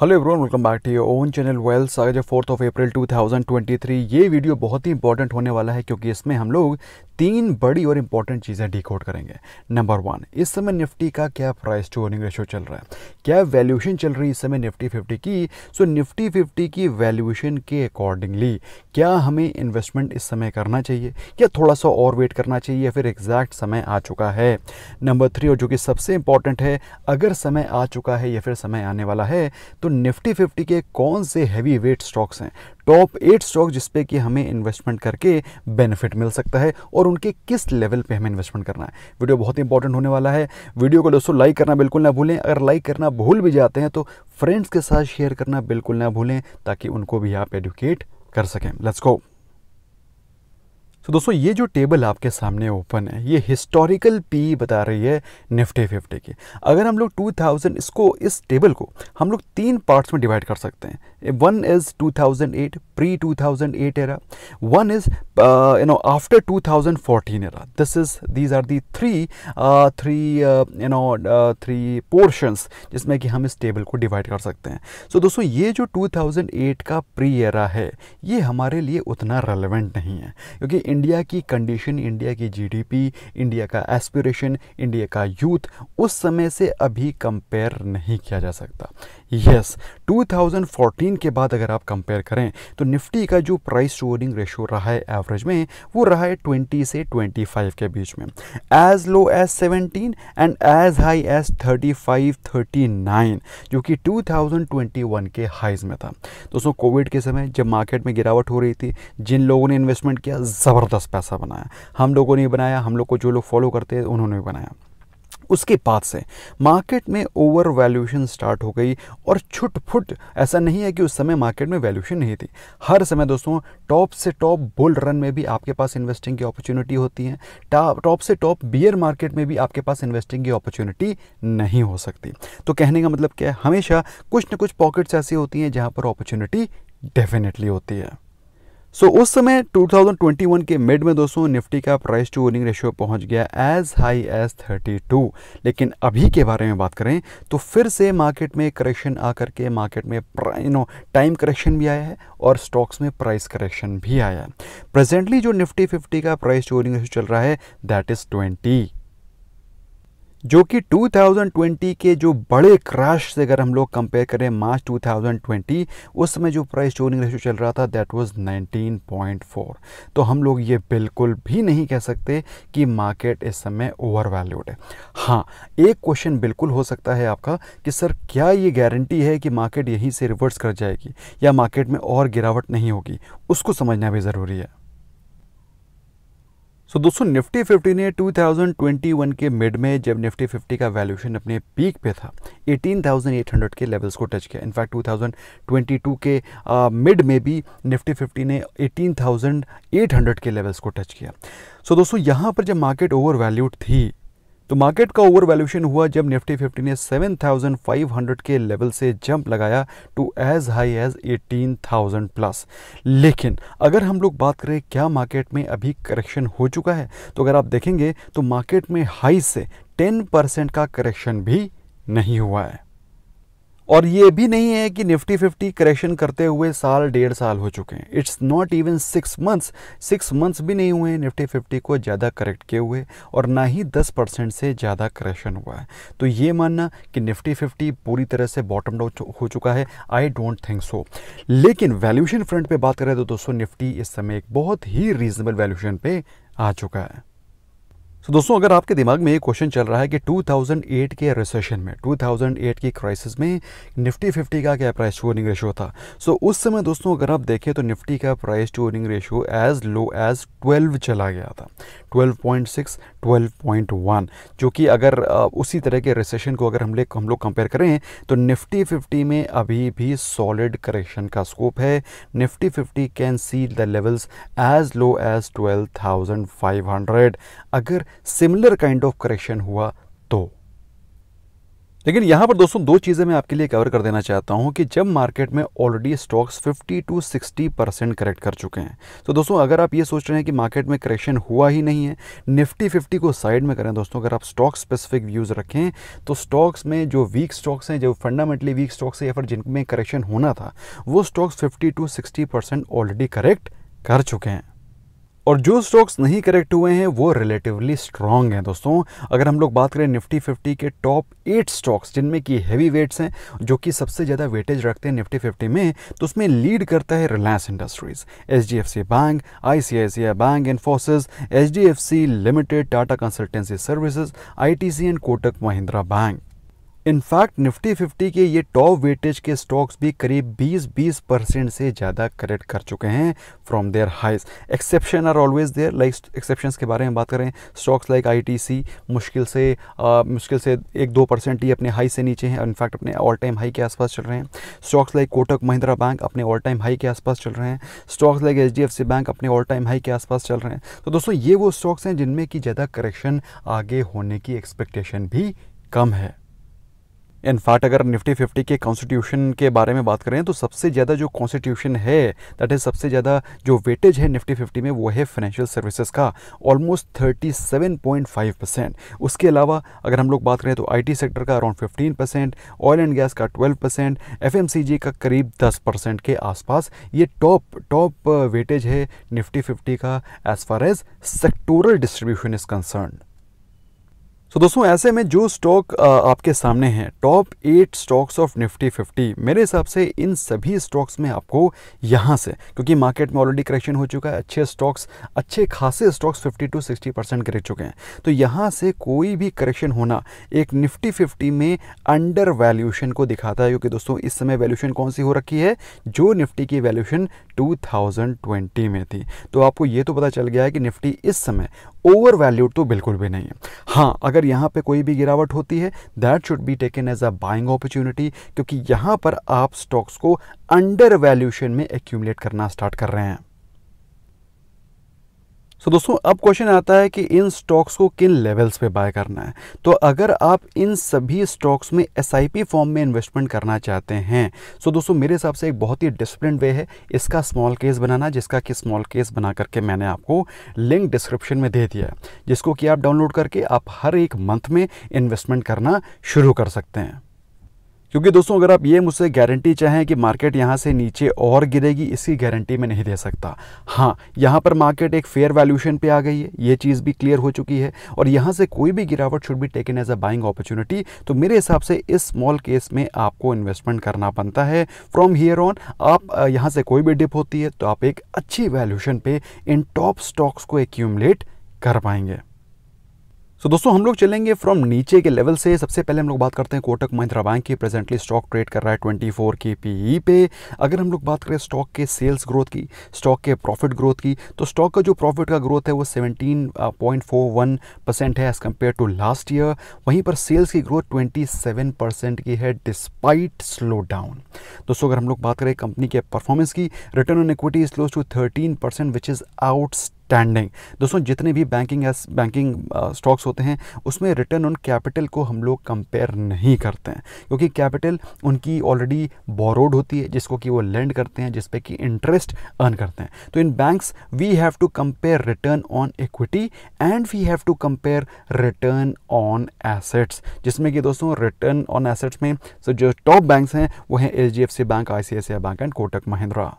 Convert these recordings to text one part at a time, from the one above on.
hello everyone welcome back to your own channel वेल्स आज है फोर्थ ऑफ अप्रैल 2023 ये वीडियो बहुत ही इंपॉर्टेंट होने वाला है क्योंकि इसमें हम लोग तीन बड़ी और इंपॉर्टेंट चीज़ें डिकोड करेंगे नंबर वन इस समय निफ्टी का क्या प्राइस टू अर्निंग रेशो चल रहा है क्या वैल्यूएशन चल रही है इस समय निफ्टी फिफ्टी की सो निफ्टी फिफ्टी की वैल्यूएशन के अकॉर्डिंगली क्या हमें इन्वेस्टमेंट इस समय करना चाहिए या थोड़ा सा और वेट करना चाहिए या फिर एग्जैक्ट समय आ चुका है नंबर थ्री और जो कि सबसे इंपॉर्टेंट है अगर समय आ चुका है या फिर समय आने वाला है तो तो निफ्टी फिफ्टी के कौन से हैवी वेट स्टॉक्स हैं टॉप एट स्टॉक जिसपे कि हमें इन्वेस्टमेंट करके बेनिफिट मिल सकता है और उनके किस लेवल पे हमें इन्वेस्टमेंट करना है वीडियो बहुत इंपॉर्टेंट होने वाला है वीडियो को दोस्तों लाइक करना बिल्कुल ना भूलें अगर लाइक करना भूल भी जाते हैं तो फ्रेंड्स के साथ शेयर करना बिल्कुल ना भूलें ताकि उनको भी आप एडुकेट कर सकें लेट्स गो तो दोस्तों ये जो टेबल आपके सामने ओपन है ये हिस्टोरिकल पी बता रही है निफ्टी फिफ्टी की अगर हम लोग 2000 इसको इस टेबल को हम लोग तीन पार्ट्स में डिवाइड कर सकते हैं one is 2008 pre 2008 era one is you know after 2014 era this is these are the three three you know three portions जिसमें कि हम इस टेबल को डिवाइड कर सकते हैं सो so, दोस्तों ये जो 2008 का प्री एरा है ये हमारे लिए उतना रेलिवेंट नहीं है क्योंकि इंडिया की कंडीशन इंडिया की जीडीपी इंडिया का एस्पिरेशन इंडिया का यूथ उस समय से अभी कंपेयर नहीं किया जा सकता यस yes, 2014 के बाद अगर आप कंपेयर करें तो निफ्टी का जो प्राइस टू अर्निंग रेशो रहा है एवरेज में वो रहा है 20 से 25 के बीच में as low as 17 and as high as 35 39 जो कि 2021 के हाइज में था दोस्तों कोविड के समय जब मार्केट में गिरावट हो रही थी जिन लोगों ने इन्वेस्टमेंट किया ज़बरदस्त ज़बरदस्त पैसा बनाया हम लोगों ने बनाया हम लोग को जो लोग फॉलो करते हैं उन्होंने भी बनाया उसके बाद से मार्केट में ओवर वैल्यूशन स्टार्ट हो गई और छुटफुट ऐसा नहीं है कि उस समय मार्केट में वैल्यूशन नहीं थी हर समय दोस्तों टॉप से टॉप बुल रन में भी आपके पास इन्वेस्टिंग की अपॉर्चुनिटी होती है टॉप से टॉप बियर मार्केट में भी आपके पास इन्वेस्टिंग की अपॉर्चुनिटी नहीं हो सकती तो कहने का मतलब क्या है हमेशा कुछ ना कुछ पॉकेट्स ऐसी होती हैं जहाँ पर अपॉर्चुनिटी डेफिनेटली होती है सो so, उस समय 2021 के मिड में दोस्तों निफ्टी का प्राइस टू अर्निंग रेशियो पहुंच गया एज हाई एज 32 लेकिन अभी के बारे में बात करें तो फिर से मार्केट में करेक्शन आकर के मार्केट में यू नो टाइम करेक्शन भी आया है और स्टॉक्स में प्राइस करेक्शन भी आया है प्रेजेंटली जो निफ्टी फिफ्टी का प्राइस टू अर्निंग रेशियो चल रहा है दैट इज़ ट्वेंटी जो कि 2020 के जो बड़े क्रैश से अगर हम लोग कंपेयर करें मार्च 2020 उस समय जो प्राइस चोरिंग रेशो चल रहा था दैट वाज 19.4 तो हम लोग ये बिल्कुल भी नहीं कह सकते कि मार्केट इस समय ओवर वैल्यूड है हाँ एक क्वेश्चन बिल्कुल हो सकता है आपका कि सर क्या ये गारंटी है कि मार्केट यहीं से रिवर्स कर जाएगी या मार्केट में और गिरावट नहीं होगी उसको समझना भी ज़रूरी है सो so, दोस्तों निफ्टी 50 ने 2021 के मिड में जब निफ्टी 50 का वैल्यूशन अपने पीक पे था 18,800 के लेवल्स को टच किया इनफैक्ट 2022 के मिड uh, में भी निफ्टी 50 ने 18,800 के लेवल्स को टच किया सो so, दोस्तों यहाँ पर जब मार्केट ओवर वैल्यूड थी तो मार्केट का ओवर वैल्यूशन हुआ जब निफ्टी 50 ने 7,500 के लेवल से जंप लगाया to as high as 18,000 plus लेकिन अगर हम लोग बात करें क्या मार्केट में अभी करेक्शन हो चुका है तो अगर आप देखेंगे तो मार्केट में हाई से 10% का करेक्शन भी नहीं हुआ है और ये भी नहीं है कि निफ्टी फिफ्टी करेक्शन करते हुए साल डेढ़ साल हो चुके हैं it's not even six months six months भी नहीं हुए हैं निफ्टी फिफ्टी को ज़्यादा करेक्ट किए हुए और ना ही दस परसेंट से ज़्यादा करेक्शन हुआ है तो ये मानना कि निफ्टी फिफ्टी पूरी तरह से बॉटम डाउन हो चुका है आई डोंट थिंक सो लेकिन वैल्यूशन फ्रंट पर बात करें तो दोस्तों निफ्टी इस समय एक बहुत ही रीजनेबल वैल्यूशन पर आ चुका है तो दोस्तों अगर आपके दिमाग में ये क्वेश्चन चल रहा है कि 2008 के रिसेशन में 2008 की क्राइसिस में निफ्टी 50 का क्या प्राइस टू अर्निंग रेशो था सो so, उस समय दोस्तों अगर आप देखें तो निफ्टी का price to earning ratio as low as 12 चला गया था 12.6 12.1 जो कि अगर उसी तरह के रिसेशन को अगर हम लोग हम लोग कंपेयर करें तो निफ्टी फिफ्टी में अभी भी सॉलिड करेक्शन का स्कोप है Nifty fifty can see the levels as low as twelve अगर सिमिलर काइंड ऑफ करेक्शन हुआ तो लेकिन यहां पर दोस्तों दो चीजें मैं आपके लिए कवर कर देना चाहता हूं कि जब मार्केट में already stocks 50 to 60 percent correct कर चुके हैं तो दोस्तों अगर आप ये सोच रहे हैं कि मार्केट में करेक्शन हुआ ही नहीं है निफ्टी 50 को साइड में करें दोस्तों अगर आप स्टॉक स्पेसिफिक व्यूज रखें तो स्टॉक्स में जो वीक स्टॉक्स हैं जो फंडामेंटली वीक स्टॉक्स हैं या फिर जिनमें करेक्शन होना था वो stocks fifty to sixty already correct कर चुके हैं और जो स्टॉक्स नहीं करेक्ट हुए हैं वो रिलेटिवली स्ट्रॉन्ग हैं दोस्तों अगर हम लोग बात करें निफ्टी फिफ्टी के टॉप एट स्टॉक्स जिनमें कि हैवी वेट्स हैं जो कि सबसे ज़्यादा वेटेज रखते हैं निफ्टी फिफ्टी में तो उसमें लीड करता है Reliance Industries H D F C bank I C I C I bank Infosys H D F C limited Tata Consultancy Services I T C and Kotak Mahindra bank in fact Nifty 50 के ये टॉप वेटेज के स्टॉक्स भी करीब 20-20 परसेंट से ज़्यादा करेक्ट कर चुके हैं from there highs exception are always there like exception के बारे में बात करें स्टॉक्स लाइक आईटीसी मुश्किल से आ, मुश्किल से एक दो परसेंट ही अपने हाई से नीचे हैं इनफैक्ट अपने ऑल टाइम हाई के आसपास चल रहे हैं stocks like Kotak Mahindra bank अपने ऑल टाइम हाई के आसपास चल रहे हैं स्टॉक्स लाइक एच बैंक अपने ऑल टाइम हाई के आसपास चल रहे हैं तो दोस्तों ये वो स्टॉक्स हैं जिनमें कि ज़्यादा करेक्शन आगे होने की एक्सपेक्टेशन भी कम है इनफैक्ट अगर निफ्टी फिफ्टी के कॉन्स्टिट्यूशन के बारे में बात करें तो सबसे ज़्यादा जो कॉन्स्टिट्यूशन है दैट इज़ सबसे ज़्यादा जो वेटेज है निफ्टी फिफ्टी में वो है फाइनेंशियल सर्विसेज का almost thirty seven point five percent उसके अलावा अगर हम लोग बात करें तो आईटी सेक्टर का around fifteen percent oil and gas का ट्वेल्व परसेंट एफ का करीब दस परसेंट के आसपास ये टॉप टॉप वेटेज है निफ्टी फिफ्टी का as far as sectoral distribution is concern so दोस्तों ऐसे में जो स्टॉक आपके सामने हैं top eight stocks of Nifty fifty मेरे हिसाब से इन सभी स्टॉक्स में आपको यहाँ से क्योंकि मार्केट में ऑलरेडी करेक्शन हो चुका है अच्छे स्टॉक्स अच्छे खासे स्टॉक्स 50 टू 60 परसेंट गिर चुके हैं तो यहाँ से कोई भी करेक्शन होना एक निफ्टी फिफ्टी में अंडर वैल्यूशन को दिखाता है क्योंकि दोस्तों इस समय वैल्यूशन कौन सी हो रखी है जो निफ्टी की वैल्यूशन टू में थी तो आपको ये तो पता चल गया है कि निफ्टी इस समय ओवर वैल्यूड तो बिल्कुल भी नहीं है हाँ अगर अगर यहाँ पे कोई भी गिरावट होती है that should be taken as a buying opportunity क्योंकि यहाँ पर आप स्टॉक्स को अंडर वैल्यूशन में एक्यूमलेट करना स्टार्ट कर रहे हैं सो so, दोस्तों अब क्वेश्चन आता है कि इन स्टॉक्स को किन लेवल्स पे बाय करना है तो अगर आप इन सभी स्टॉक्स में एस फॉर्म में इन्वेस्टमेंट करना चाहते हैं सो so, दोस्तों मेरे हिसाब से एक बहुत ही डिसिप्लिन वे है इसका स्मॉल केस बनाना जिसका कि स्मॉल केस बना करके मैंने आपको लिंक डिस्क्रिप्शन में दे दिया है जिसको कि आप डाउनलोड करके आप हर एक मंथ में इन्वेस्टमेंट करना शुरू कर सकते हैं क्योंकि दोस्तों अगर आप ये मुझसे गारंटी चाहें कि मार्केट यहाँ से नीचे और गिरेगी इसकी गारंटी मैं नहीं दे सकता हाँ यहाँ पर मार्केट एक फेयर वैल्यूशन पे आ गई है ये चीज़ भी क्लियर हो चुकी है और यहाँ से कोई भी गिरावट should be taken as a buying opportunity तो मेरे हिसाब से इस स्मॉल केस में आपको इन्वेस्टमेंट करना बनता है फ्रॉम हियर ऑन आप यहाँ से कोई भी डिप होती है तो आप एक अच्छी वैल्यूशन पर इन टॉप स्टॉक्स को एक्यूमलेट कर पाएंगे सो so, दोस्तों हम लोग चलेंगे फ्रॉम नीचे के लेवल से सबसे पहले हम लोग बात करते हैं कोटक महिंद्रा बैंक की प्रेजेंटली स्टॉक ट्रेड कर रहा है 24 के ई पे अगर हम लोग बात करें स्टॉक के सेल्स ग्रोथ की स्टॉक के प्रॉफिट ग्रोथ की तो स्टॉक का जो प्रॉफिट का ग्रोथ है वो 17.41 परसेंट है as compare to last year वहीं पर सेल्स की ग्रोथ ट्वेंटी परसेंट की है डिस्पाइट स्लो डाउन दोस्तों अगर हम लोग बात करें कंपनी के परफॉर्मेंस की return on equity is close to thirteen percent which is outstanding दोस्तों जितने भी बैंकिंग बैंकिंग स्टॉक्स होते हैं उसमें रिटर्न ऑन कैपिटल को हम लोग कंपेयर नहीं करते हैं क्योंकि कैपिटल उनकी ऑलरेडी बोरोड होती है जिसको कि वो लैंड करते हैं जिसपे कि इंटरेस्ट अर्न करते हैं तो इन banks we have to compare return on equity and we have to compare return on assets जिसमें कि दोस्तों रिटर्न ऑन एसेट्स में सो जो टॉप बैंक्स हैं वो हैं H bank I bank and Kotak Mahindra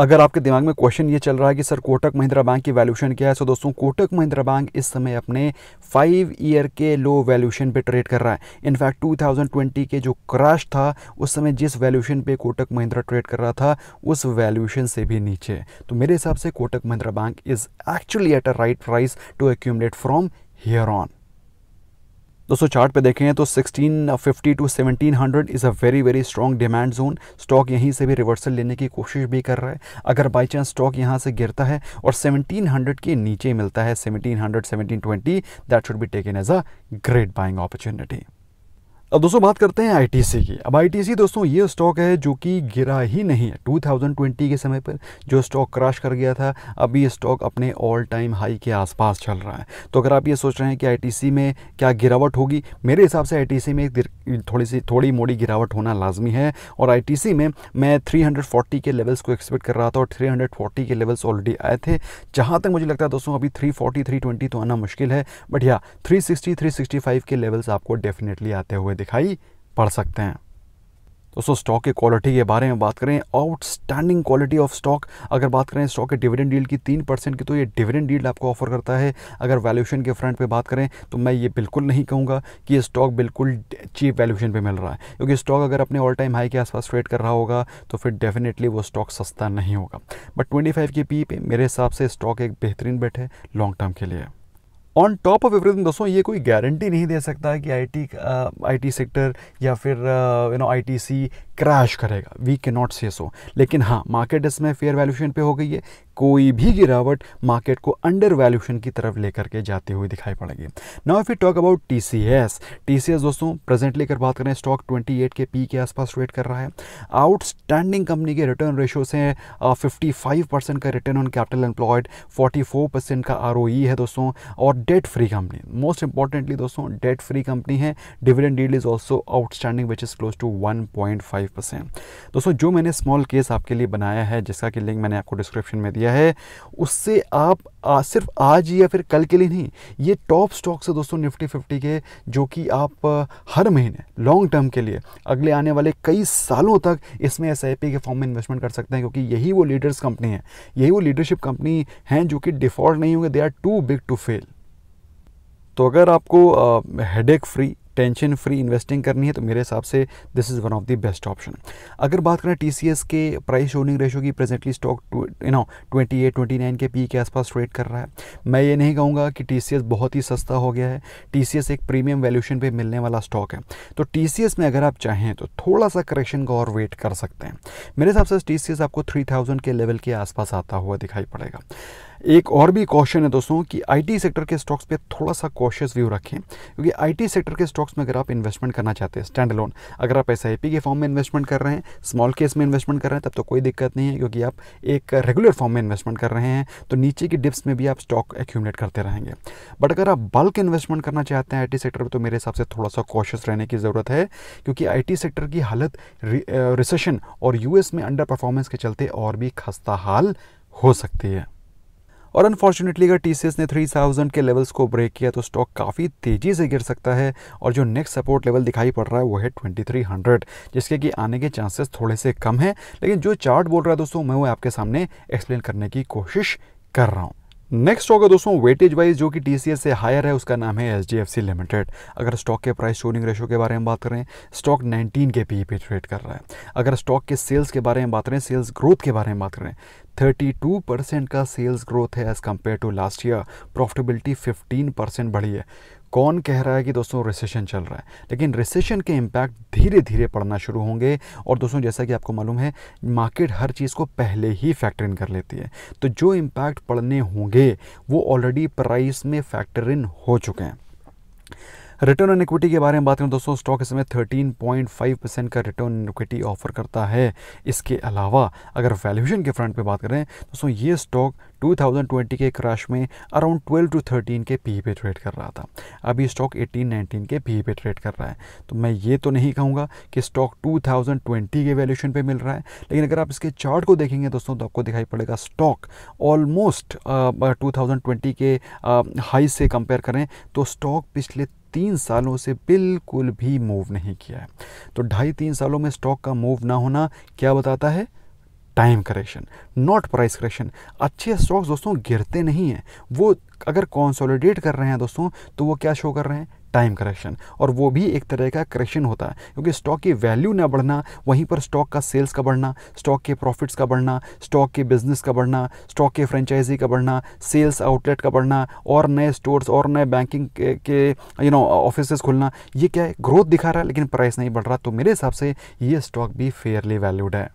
अगर आपके दिमाग में क्वेश्चन ये चल रहा है कि सर कोटक महिंद्रा बैंक की वैल्यूशन क्या है सो तो दोस्तों कोटक महिंद्रा बैंक इस समय अपने फाइव ईयर के लो वैल्यूशन पे ट्रेड कर रहा है इनफैक्ट 2020 के जो क्रैश था उस समय जिस वैल्यूशन पे कोटक महिंद्रा ट्रेड कर रहा था उस वैल्यूशन से भी नीचे तो मेरे हिसाब से Kotak Mahindra bank is actually at a right price to accumulate from here on दोस्तों चार्ट पे देखें तो 1650 to 1700 is a very very strong demand zone stock यहीं से भी रिवर्सल लेने की कोशिश भी कर रहा है अगर बाई चांस स्टॉक यहां से गिरता है और 1700 के नीचे मिलता है 1700 1720 that should be taken as a great buying opportunity अब दोस्तों बात करते हैं आईटीसी की अब आईटीसी दोस्तों ये स्टॉक है जो कि गिरा ही नहीं है 2020 के समय पर जो स्टॉक क्रैश कर गया था अब ये स्टॉक अपने ऑल टाइम हाई के आसपास चल रहा है तो अगर आप ये सोच रहे हैं कि आईटीसी में क्या गिरावट होगी मेरे हिसाब से आईटीसी में थोड़ी सी थोड़ी मोड़ी गिरावट होना लाजमी है और आई में मैं थ्री के लेवल्स को एक्सपेक्ट कर रहा था और थ्री के लेवल्स ऑलरेडी आए थे जहाँ तक मुझे लगता है दोस्तों अभी थ्री फोर्टी तो आना मुश्किल है बट या थ्री सिक्सटी के लेवल्स आपको डेफिनेटली आते हुए में दिखाई पड़ सकते हैं दोस्तों स्टॉक की क्वालिटी के बारे में बात करें आउटस्टैंडिंग क्वालिटी ऑफ स्टॉक अगर बात करें स्टॉक के डिविडेंड डील की तीन परसेंट की तो ये डिविडेंड डील आपको ऑफर करता है अगर वैल्यूशन के फ्रंट पे बात करें तो मैं ये बिल्कुल नहीं कहूँगा कि ये स्टॉक बिल्कुल चीप वैल्यूशन पे मिल रहा है क्योंकि स्टॉक अगर अपने ऑल टाइम हाई के आसपास ट्रेड कर रहा होगा तो फिर डेफिनेटली वो स्टॉक सस्ता नहीं होगा बट ट्वेंटी फाइव के पी पे मेरे हिसाब से स्टॉक एक बेहतरीन बेट है लॉन्ग टर्म के लिए ऑन टॉप ऑफ एवरीथिंग दोस्तों ये कोई गारंटी नहीं दे सकता कि आईटी आईटी सेक्टर या फिर यू नो आईटीसी क्रैश करेगा we can not say so लेकिन हाँ मार्केट इसमें फेयर वैल्यूशन पे हो गई है कोई भी गिरावट मार्केट को अंडर वैल्यूशन की तरफ लेकर के जाती हुई दिखाई पड़ेगी now if you talk about T C S T C S दोस्तों प्रेजेंटली अगर बात करें स्टॉक ट्वेंटी एट के पी के आसपास ट्रेड कर रहा है आउटस्टैंडिंग कंपनी के रिटर्न रेशो से फिफ्टी फाइव परसेंट का return on capital employed forty four percent का आर ओ ई है दोस्तों और debt free company most importantly दोस्तों डेट फ्री कंपनी है डिविडेंड डील is also outstanding which is close to 1.5 percent दोस्तों जो मैंने स्मॉल केस आपके लिए बनाया है जिसका कि लिंक मैंने आपको डिस्क्रिप्शन में दिया है उससे आप आ, सिर्फ आज या फिर कल के लिए नहीं ये टॉप स्टॉक्स है दोस्तों निफ्टी फिफ्टी के जो कि आप हर महीने लॉन्ग टर्म के लिए अगले आने वाले कई सालों तक इसमें एस के फॉर्म में इन्वेस्टमेंट कर सकते हैं क्योंकि यही वो लीडर्स कंपनी है यही वो लीडरशिप कंपनी हैं जो कि डिफॉल्ट नहीं होंगे they are too big to fail तो अगर आपको headache free tension free investing करनी है तो मेरे हिसाब से this is one of the best option अगर बात करें टी के प्राइस ओनिंग रेशो की presently stock you know twenty eight twenty nine के पी के आसपास ट्रेड कर रहा है मैं ये नहीं कहूँगा कि टी बहुत ही सस्ता हो गया है टी एक प्रीमियम वैल्यूशन पर मिलने वाला स्टॉक है तो टी में अगर आप चाहें तो थोड़ा सा करेक्शन का और वेट कर सकते हैं मेरे हिसाब से टी आपको थ्री के लेवल के आसपास आता हुआ दिखाई पड़ेगा एक और भी कॉशन है दोस्तों कि आईटी सेक्टर के स्टॉक्स पे थोड़ा सा कॉशियस व्यू रखें क्योंकि आईटी सेक्टर के स्टॉक्स में अगर आप इन्वेस्टमेंट करना चाहते हैं स्टैंड लोन अगर आप एस के फॉर्म में इन्वेस्टमेंट कर रहे हैं स्मॉल केस में इन्वेस्टमेंट कर रहे हैं तब तो कोई दिक्कत नहीं है क्योंकि आप एक रेगुलर फॉर्म में इन्वेस्टमेंट कर रहे हैं तो नीचे की डिप्स में भी आप स्टॉक एक्यूमलेट करते रहेंगे बट अगर आप बल्क इन्वेस्टमेंट करना चाहते हैं आई सेक्टर में तो मेरे हिसाब से थोड़ा सा कॉशियस रहने की ज़रूरत है क्योंकि आई सेक्टर की हालत रिसेशन और यूएस में अंडर परफॉर्मेंस के चलते और भी खस्ता हाल हो सकती है और अनफॉर्चुनेटली अगर टी ने 3000 के लेवल्स को ब्रेक किया तो स्टॉक काफ़ी तेज़ी से गिर सकता है और जो नेक्स्ट सपोर्ट लेवल दिखाई पड़ रहा है वो है 2300 जिसके कि आने के चांसेस थोड़े से कम हैं लेकिन जो चार्ट बोल रहा है दोस्तों मैं वो आपके सामने एक्सप्लेन करने की कोशिश कर रहा हूँ नेक्स्ट स्टॉक है दोस्तों वेटेज वाइज जो कि टी से हायर है उसका नाम है एच लिमिटेड अगर स्टॉक के प्राइस शोनिंग रेशो के बारे में बात करें स्टॉक 19 के पी पे ट्रेड कर रहा है अगर स्टॉक के सेल्स के बारे में बात करें सेल्स ग्रोथ के बारे में बात करें 32 परसेंट का सेल्स ग्रोथ है as compare to last year profitability 15 percent बढ़ी है कौन कह रहा है कि दोस्तों रिसेशन चल रहा है लेकिन रिसेशन के इम्पैक्ट धीरे धीरे पड़ना शुरू होंगे और दोस्तों जैसा कि आपको मालूम है मार्केट हर चीज़ को पहले ही फैक्टर इन कर लेती है तो जो इम्पैक्ट पड़ने होंगे वो ऑलरेडी प्राइस में फैक्टर इन हो चुके हैं रिटर्न ऑन इक्विटी के बारे में बात करें तो दोस्तों स्टॉक इस समय 13.5 परसेंट का रिटर्न ऑन इक्विटी ऑफर करता है इसके अलावा अगर वैल्यूशन के फ्रंट पे बात करें दोस्तों ये स्टॉक 2020 के क्रैश में अराउंड 12 टू 13 के पी e पे ट्रेड कर रहा था अभी स्टॉक 18 19 के पी e पे ट्रेड कर रहा है तो मैं ये तो नहीं कहूँगा कि स्टॉक 2020 के वैल्यूशन पे मिल रहा है लेकिन अगर आप इसके चार्ट को देखेंगे दोस्तों तो आपको दिखाई पड़ेगा स्टॉक ऑलमोस्ट टू के हाई से कंपेयर करें तो स्टॉक पिछले तीन सालों से बिल्कुल भी मूव नहीं किया है तो ढाई तीन सालों में स्टॉक का मूव ना होना क्या बताता है time correction not price correction अच्छे स्टॉक्स दोस्तों गिरते नहीं हैं वो अगर कॉन्सोलिडेट कर रहे हैं दोस्तों तो वो क्या शो कर रहे हैं टाइम करेक्शन और वो भी एक तरह का करेक्शन होता है क्योंकि स्टॉक की वैल्यू ना बढ़ना वहीं पर स्टॉक का सेल्स का बढ़ना स्टॉक के प्रॉफिट्स का बढ़ना स्टॉक के बिजनेस का बढ़ना स्टॉक के फ्रेंचाइजी का बढ़ना सेल्स आउटलेट का बढ़ना और नए स्टोर्स और नए बैंकिंग के यू नो ऑफिस खुलना ये क्या है ग्रोथ दिखा रहा है लेकिन प्राइस नहीं बढ़ रहा तो मेरे हिसाब से ये स्टॉक भी फेयरली वैल्यूड है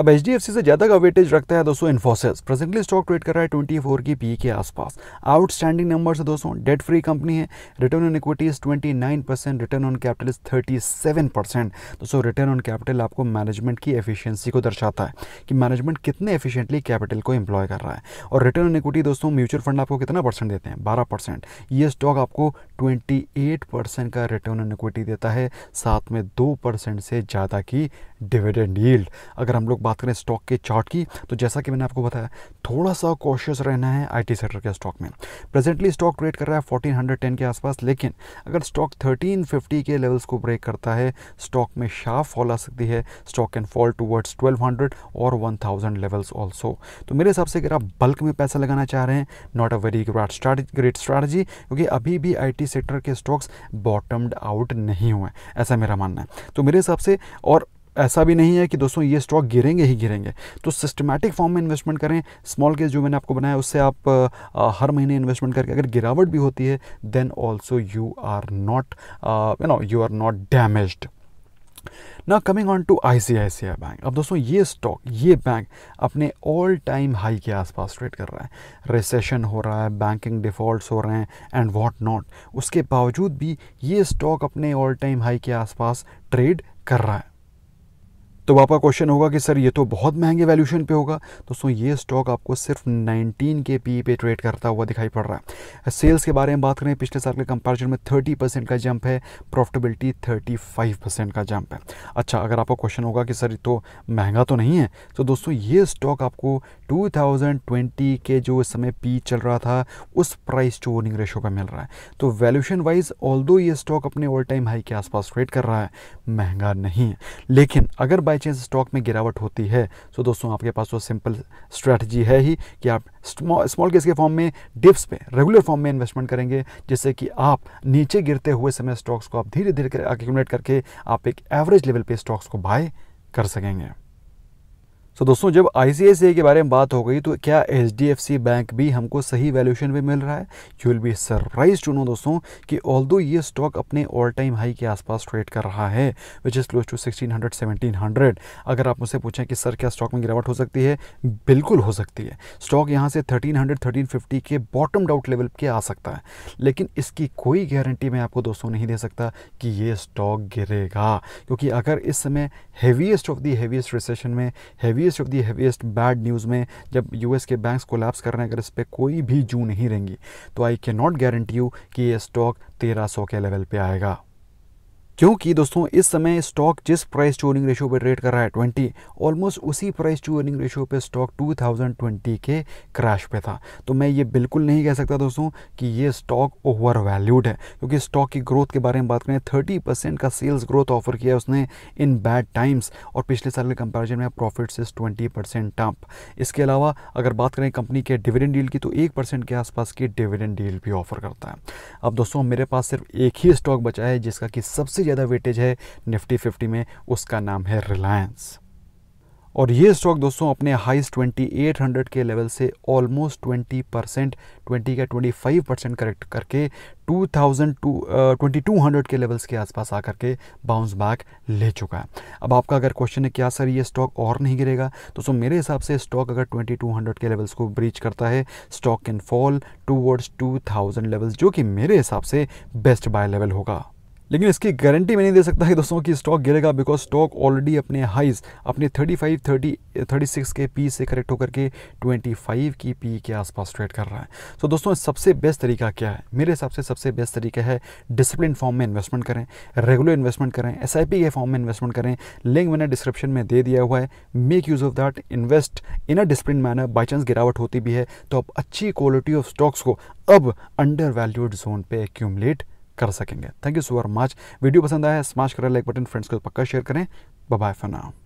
अब एच से ज़्यादा का वेटेज रखता है दोस्तों इन्फोसिस प्रेजेंटली स्टॉक ट्रेड कर रहा है 24 की पी e के आसपास आउटस्टैंडिंग नंबर है दोस्तों डेट फ्री कंपनी है return on equities 29 percent return on capital is 37 percent दोस्तों रिटर्न ऑन कैपिटल आपको मैनेजमेंट की एफिशिएंसी को दर्शाता है कि मैनेजमेंट कितने एफिशियंटली कैपिटल को एम्प्लॉय कर रहा है और रिटर्न ऑन इक्विटी दोस्तों म्यूचुअल फंड आपको कितना परसेंट देते हैं बारह परसेंट ये स्टॉक आपको ट्वेंटी एट परसेंट का रिटर्न ऑन इक्विटी देता है साथ में दो परसेंट से ज़्यादा की डिविडेंड यील्ड अगर हम लोग बात करें स्टॉक के चार्ट की तो जैसा कि मैंने आपको बताया थोड़ा सा कॉशियस रहना है आईटी सेक्टर के स्टॉक में प्रेजेंटली स्टॉक ट्रेड कर रहा है 1410 के आसपास लेकिन अगर स्टॉक 1350 के लेवल्स को ब्रेक करता है स्टॉक में शार्प फॉल आ सकती है स्टॉक कैन फॉल टूवर्ड्स 1200 और वन लेवल्स ऑल्सो तो मेरे हिसाब से अगर आप बल्क में पैसा लगाना चाह रहे हैं not a very great strategy क्योंकि अभी भी आई सेक्टर के स्टॉक्स बॉटम्ड आउट नहीं हुए ऐसा मेरा मानना है तो मेरे हिसाब से और ऐसा भी नहीं है कि दोस्तों ये स्टॉक गिरेंगे ही गिरेंगे तो सिस्टमैटिक फॉर्म में इन्वेस्टमेंट करें स्मॉल केस जो मैंने आपको बनाया उससे आप आ, हर महीने इन्वेस्टमेंट करके अगर गिरावट भी होती है then also you are not you know you are not damage ना coming on to I C I C I bank अब दोस्तों ये स्टॉक ये बैंक अपने ऑल टाइम हाई के आसपास ट्रेड कर रहा है रिसेशन हो रहा है बैंकिंग डिफॉल्ट हो रहे हैं एंड वॉट नॉट उसके बावजूद भी ये स्टॉक अपने ऑल टाइम हाई के आसपास ट्रेड कर रहा है तो आपका क्वेश्चन होगा कि सर ये तो बहुत महंगे वैल्यूशन पे होगा दोस्तों ये स्टॉक आपको सिर्फ 19 के पी पे ट्रेड करता हुआ दिखाई पड़ रहा है सेल्स के बारे में बात करें पिछले साल के कंपैरिजन में 30 परसेंट का जंप है प्रॉफिटेबिलिटी 35 परसेंट का जंप है अच्छा अगर आपका क्वेश्चन होगा कि सर तो महंगा तो नहीं है तो दोस्तों ये स्टॉक आपको टू के जो इस समय पी चल रहा था उस प्राइस टू ओनिंग रेशो पर मिल रहा है तो वैल्यूशन वाइज ऑल ये स्टॉक अपने ऑल टाइम हाई के आसपास ट्रेड कर रहा है महंगा नहीं है लेकिन अगर बाई चेन स्टॉक में गिरावट होती है सो दोस्तों आपके पास वो सिंपल स्ट्रैटेजी है ही कि आप स्मॉल केस के फॉर्म में डिप्स पे रेगुलर फॉर्म में इन्वेस्टमेंट करेंगे जिससे कि आप नीचे गिरते हुए समय स्टॉक्स को आप धीरे धीरे एक्यूमुलेट करके आप एक एवरेज लेवल पे स्टॉक्स को बाय कर सकेंगे तो दोस्तों जब आई के बारे में बात हो गई तो क्या एच बैंक भी हमको सही वैल्यूशन पे मिल रहा है you will be surprise to know दोस्तों कि ऑल दो ये स्टॉक अपने ऑल टाइम हाई के आसपास ट्रेड कर रहा है विच इज़ क्लोज टू 1600 1700 अगर आप मुझसे पूछें कि सर क्या स्टॉक में गिरावट हो सकती है बिल्कुल हो सकती है स्टॉक यहाँ से थर्टीन हंड्रेड के बॉटम डाउट लेवल के आ सकता है लेकिन इसकी कोई गारंटी मैं आपको दोस्तों नहीं दे सकता कि ये स्टॉक गिरेगा क्योंकि अगर इस समय heaviest of the heaviest recession में heaviest of the heaviest bad news में जब यूएस के बैंक्स लैप्स कर रहे हैं अगर इस पर कोई भी जू नहीं रहेंगी तो I can not guarantee you कि ये स्टॉक तेरह सौ के लेवल पर आएगा क्योंकि दोस्तों इस समय स्टॉक जिस प्राइस टू अर्निंग रेशियो पे ट्रेड कर रहा है ट्वेंटी ऑलमोस्ट उसी प्राइस टू अर्निंग रेशियो पे स्टॉक 2020 के क्रैश पे था तो मैं ये बिल्कुल नहीं कह सकता दोस्तों कि ये स्टॉक ओवर वैल्यूड है क्योंकि स्टॉक की ग्रोथ के बारे में बात करें थर्टी परसेंट का सेल्स ग्रोथ ऑफर किया उसने इन बैड टाइम्स और पिछले साल के कंपेरिजन में प्रॉफिट से ट्वेंटी परसेंट अप इसके अलावा अगर बात करें कंपनी के डिविडेंड डील की तो एक परसेंट के आसपास की डिविडेंड डील भी ऑफर करता है अब दोस्तों मेरे पास सिर्फ एक ही स्टॉक बचा है जिसका कि सबसे ज़्यादा वेटेज है निफ्टी फिफ्टी में उसका नाम है रिलायंस और ये स्टॉक दोस्तों अपने हाइस्ट 2800 के लेवल से ऑलमोस्ट 20 परसेंट ट्वेंटी का 25 परसेंट करेक्ट करके 2000 2200 के लेवल्स के आसपास आकर के बाउंस बैक ले चुका है अब आपका अगर क्वेश्चन है क्या सर ये स्टॉक और नहीं गिरेगा तो सो मेरे हिसाब से स्टॉक अगर 2200 के लेवल्स को ब्रीच करता है stock can fall towards 2000 levels जो कि मेरे हिसाब से बेस्ट बाय लेवल होगा लेकिन इसकी गारंटी मैं नहीं दे सकता कि दोस्तों कि स्टॉक गिरेगा बिकॉज स्टॉक ऑलरेडी अपने हाइज अपने 35, 30, 36 के पी से करेक्ट होकर के 25 की पी के आसपास ट्रेड कर रहा है सो so, दोस्तों सबसे बेस्ट तरीका क्या है मेरे हिसाब से सबसे बेस्ट तरीका है डिसिप्लिन फॉर्म में इन्वेस्टमेंट करें रेगुलर इन्वेस्टमेंट करें एस के फॉर्म में इन्वेस्टमेंट करें लिंक मैंने डिस्क्रिप्शन में दे दिया हुआ है make use of that invest in a discipline manner by chance गिरावट होती भी है तो आप अच्छी क्वालिटी ऑफ स्टॉक्स को अब अंडर वैल्यूड जोन पे एक्यूमलेट कर सकेंगे thank you so much video पसंद आया स्मैश करें लाइक बटन फ्रेंड्स को पक्का शेयर करें बाय फॉर नाउ